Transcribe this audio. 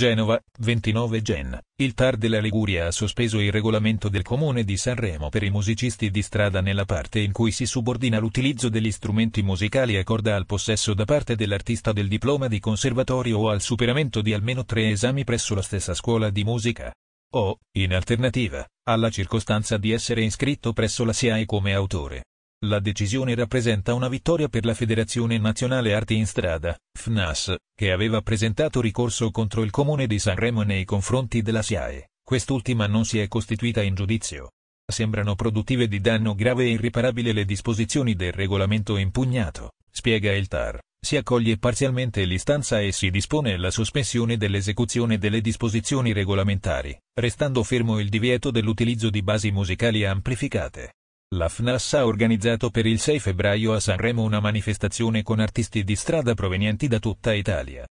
Genova, 29 Gen. Il TAR della Liguria ha sospeso il regolamento del comune di Sanremo per i musicisti di strada nella parte in cui si subordina l'utilizzo degli strumenti musicali a corda al possesso da parte dell'artista del diploma di conservatorio o al superamento di almeno tre esami presso la stessa scuola di musica o, in alternativa, alla circostanza di essere iscritto presso la SIAE come autore. La decisione rappresenta una vittoria per la Federazione Nazionale Arti in Strada, FNAS, che aveva presentato ricorso contro il Comune di Sanremo nei confronti della SIAE. Quest'ultima non si è costituita in giudizio. Sembrano produttive di danno grave e irriparabile le disposizioni del regolamento impugnato, spiega il TAR. Si accoglie parzialmente l'istanza e si dispone la sospensione dell'esecuzione delle disposizioni regolamentari, restando fermo il divieto dell'utilizzo di basi musicali amplificate. La FNAS ha organizzato per il 6 febbraio a Sanremo una manifestazione con artisti di strada provenienti da tutta Italia,